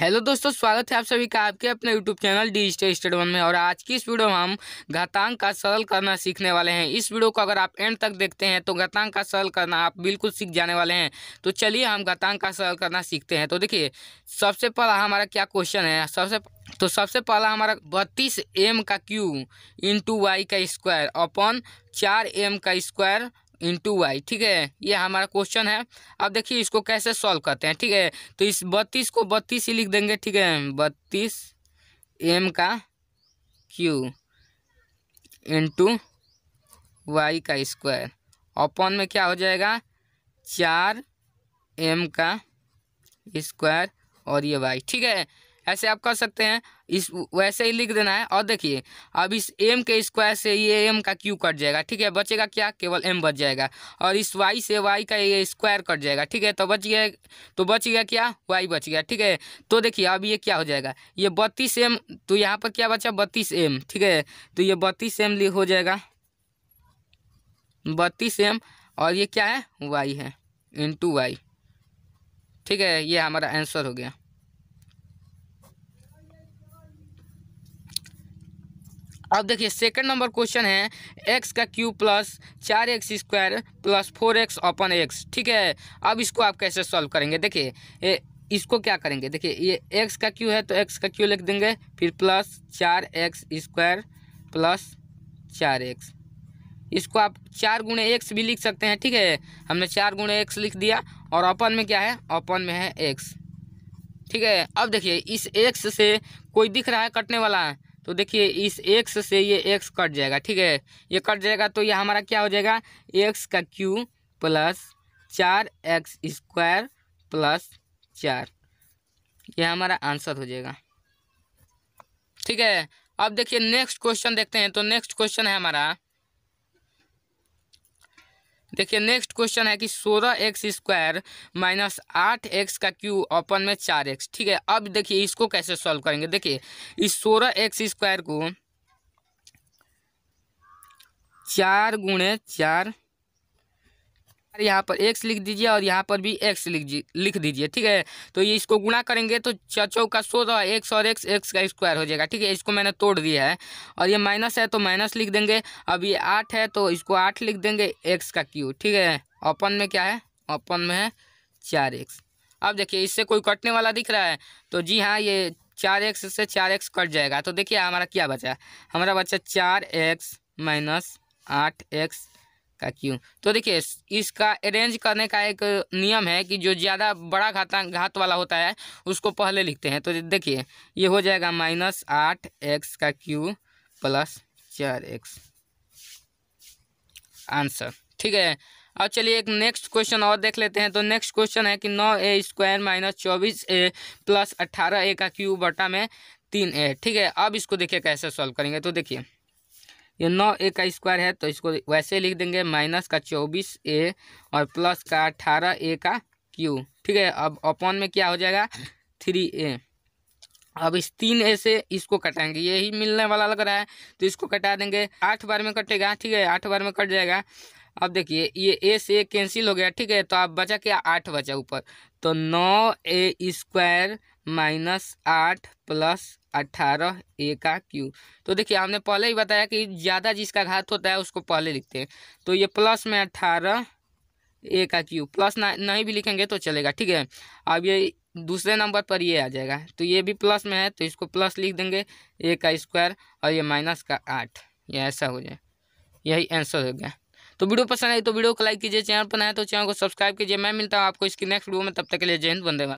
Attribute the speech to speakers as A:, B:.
A: hello दोस्तों स्वागत है आप सभी का आपके अपने YouTube channel digital state one में और आज की इस वीडियो में हम घातांक का सरल करना सीखने वाले हैं इस वीडियो को अगर आप एंड तक देखते हैं तो घातांक का सरल करना आप बिल्कुल सीख जाने वाले हैं तो चलिए हम घातांक का सरल करना सीखते हैं तो देखिए सबसे पहला हमारा क्या क्वेश्चन है सबसे तो सबसे पहला हमारा बत्तीस एम का क्यू इंटू वाई का स्क्वायर अपन चार एम का स्क्वायर इंटू वाई ठीक है ये हमारा क्वेश्चन है अब देखिए इसको कैसे सॉल्व करते हैं ठीक है तो इस बत्तीस को बत्तीस ही लिख देंगे ठीक है बत्तीस एम का क्यू इंटू वाई का स्क्वायर अपन में क्या हो जाएगा चार एम का स्क्वायर और ये वाई ठीक है ऐसे आप कर सकते हैं इस वैसे ही लिख देना है और देखिए अब इस एम के स्क्वायर से ये एम का क्यू कट जाएगा ठीक है बचेगा क्या केवल एम बच जाएगा और इस वाई से वाई का ये स्क्वायर कट जाएगा ठीक है तो बच गया तो बच गया क्या वाई बच गया ठीक है तो देखिए अब ये क्या हो जाएगा ये बत्तीस एम तो यहाँ पर क्या बचा बत्तीस एम ठीक है तो ये बत्तीस एम हो जाएगा बत्तीस एम और ये क्या है वाई है टू वाई ठीक है ये हमारा आंसर हो गया अब देखिए सेकंड नंबर क्वेश्चन है एक्स का क्यू प्लस चार X square plus four X अपन एक्स ठीक है अब इसको आप कैसे सॉल्व करेंगे देखिए इसको क्या करेंगे देखिए ये एक्स का क्यू है तो एक्स का क्यू लिख देंगे फिर प्लस चार एक्स स्क्वायर प्लस चार एक्स इसको आप चार गुणे एक्स भी लिख सकते हैं ठीक है हमने चार गुणे एक्स लिख दिया और अपन में क्या है अपन में है एक्स ठीक है अब देखिए इस एक्स से कोई दिख रहा है कटने वाला है तो देखिए इस एक्स से ये एक्स कट जाएगा ठीक है ये कट जाएगा तो ये हमारा क्या हो जाएगा एक्स का क्यू प्लस चार एक्स स्क्वायर प्लस चार यह हमारा आंसर हो जाएगा ठीक है अब देखिए नेक्स्ट क्वेश्चन देखते हैं तो नेक्स्ट क्वेश्चन है हमारा देखिए नेक्स्ट क्वेश्चन है कि सोलह एक्स स्क्वायर माइनस आठ एक्स का क्यू अपन में चार एक्स ठीक है अब देखिए इसको कैसे सॉल्व करेंगे देखिए इस सोलह एक्स स्क्वायर को चार गुणे चार यहाँ पर एक्स लिख दीजिए और यहाँ पर भी एक्स लिख लिख दीजिए ठीक है तो ये इसको गुणा करेंगे तो चौ का सोलह एक्स और एक्स एक्स का स्क्वायर हो जाएगा ठीक है इसको मैंने तोड़ दिया है और ये माइनस है तो माइनस लिख देंगे अब ये आठ है तो इसको आठ लिख देंगे एक्स का क्यू ठीक है ओपन में क्या है ओपन में है चार एक्स अब देखिए इससे कोई कटने वाला दिख रहा है तो जी हाँ ये चार एक्स से चार एक्स कट जाएगा तो देखिए हमारा क्या बचा हमारा बचा चार एक्स माइनस आठ एक्स का क्यों तो देखिए इसका अरेंज करने का एक नियम है कि जो ज़्यादा बड़ा घाता घात वाला होता है उसको पहले लिखते हैं तो देखिए ये हो जाएगा माइनस आठ एक्स का क्यू प्लस चार एक्स आंसर ठीक है और चलिए एक नेक्स्ट क्वेश्चन और देख लेते हैं तो नेक्स्ट क्वेश्चन है कि नौ ए स्क्वायर माइनस चौबीस ए प्लस अट्ठारह ए का क्यू बटा में तीन ए ठीक है अब इसको देखिए कैसे सॉल्व करेंगे तो देखिए ये नौ ए का स्क्वायर है तो इसको वैसे लिख देंगे माइनस का चौबीस ए और प्लस का अठारह ए का क्यू ठीक है अब अपॉन में क्या हो जाएगा थ्री ए अब इस तीन ए से इसको कटाएंगे यही मिलने वाला लग रहा है तो इसको कटा देंगे आठ बार में कटेगा ठीक है आठ बार में कट जाएगा अब देखिए ये ए से कैंसिल हो गया ठीक है तो आप बचा क्या आठ बचा ऊपर तो नौ ए स्क्वायर माइनस आठ प्लस अट्ठारह ए का क्यू तो देखिए हमने पहले ही बताया कि ज़्यादा जिसका घात होता है उसको पहले लिखते हैं तो ये प्लस में अट्ठारह ए का क्यू प्लस ना नहीं भी लिखेंगे तो चलेगा ठीक है अब ये दूसरे नंबर पर ये आ जाएगा तो ये भी प्लस में है तो इसको प्लस लिख देंगे ए का स्क्वायर और ये माइनस का आठ ये ऐसा हो जाए यही आंसर हो गया तो वीडियो पसंद आई तो वीडियो को लाइक कीजिए चैनल पर नया तो चैनल को सब्सक्राइब कीजिए मैं मिलता हूँ आपको इसकी नेक्स्ट वीडियो में तब तक के लिए जय हिंद बंदेगा